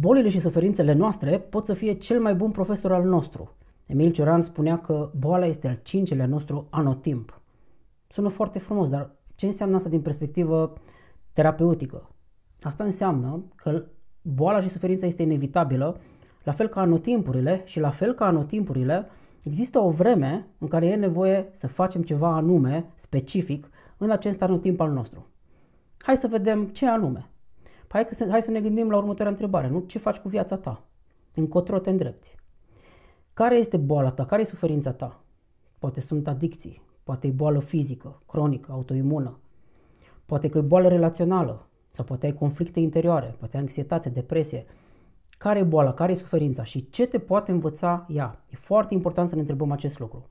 Bolile și suferințele noastre pot să fie cel mai bun profesor al nostru. Emil Cioran spunea că boala este al cincelea nostru anotimp. Sună foarte frumos, dar ce înseamnă asta din perspectivă terapeutică? Asta înseamnă că boala și suferința este inevitabilă, la fel ca anotimpurile și la fel ca anotimpurile, există o vreme în care e nevoie să facem ceva anume, specific, în acest anotimp al nostru. Hai să vedem ce anume. Hai, că se, hai să ne gândim la următoarea întrebare. Nu? Ce faci cu viața ta? Încotro te îndrepti? Care este boala ta? Care e suferința ta? Poate sunt adicții, poate e boală fizică, cronică, autoimună, poate că e boală relațională, sau poate ai conflicte interioare, poate ai anxietate, depresie. Care e boala? Care e suferința? Și ce te poate învăța ea? E foarte important să ne întrebăm acest lucru.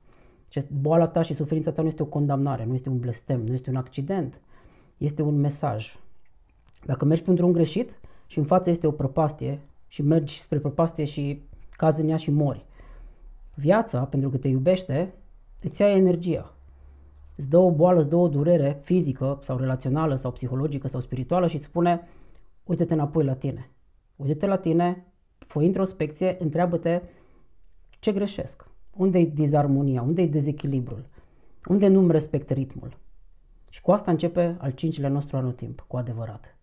Boala ta și suferința ta nu este o condamnare, nu este un blestem, nu este un accident, este un mesaj dacă mergi pe un drum greșit și în față este o prăpastie și mergi spre prăpastie și cazi în ea și mori, viața, pentru că te iubește, îți ia energia. Îți dă o boală, îți dă o durere fizică sau relațională sau psihologică sau spirituală și îți spune uite-te înapoi la tine. Uite-te la tine, fă introspecție, întreabă-te ce greșesc, unde e dizarmonia, unde e dezechilibrul, unde nu-mi respect ritmul. Și cu asta începe al cincilea nostru anotimp, cu adevărat.